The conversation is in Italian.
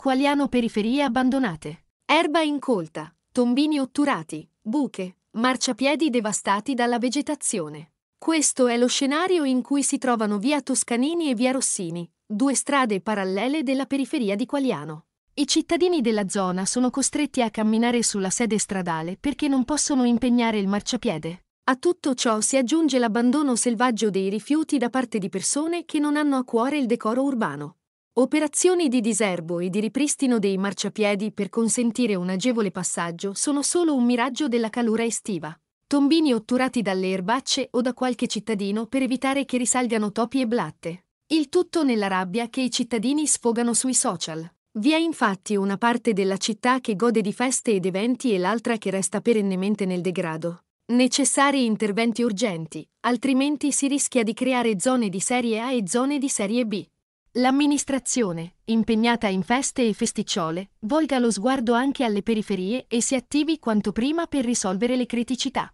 Qualiano periferie abbandonate. Erba incolta, tombini otturati, buche, marciapiedi devastati dalla vegetazione. Questo è lo scenario in cui si trovano via Toscanini e via Rossini, due strade parallele della periferia di Qualiano. I cittadini della zona sono costretti a camminare sulla sede stradale perché non possono impegnare il marciapiede. A tutto ciò si aggiunge l'abbandono selvaggio dei rifiuti da parte di persone che non hanno a cuore il decoro urbano, Operazioni di diserbo e di ripristino dei marciapiedi per consentire un agevole passaggio sono solo un miraggio della calura estiva. Tombini otturati dalle erbacce o da qualche cittadino per evitare che risalgano topi e blatte. Il tutto nella rabbia che i cittadini sfogano sui social. Vi è infatti una parte della città che gode di feste ed eventi e l'altra che resta perennemente nel degrado. Necessari interventi urgenti, altrimenti si rischia di creare zone di serie A e zone di serie B. L'amministrazione, impegnata in feste e festicciole, volga lo sguardo anche alle periferie e si attivi quanto prima per risolvere le criticità.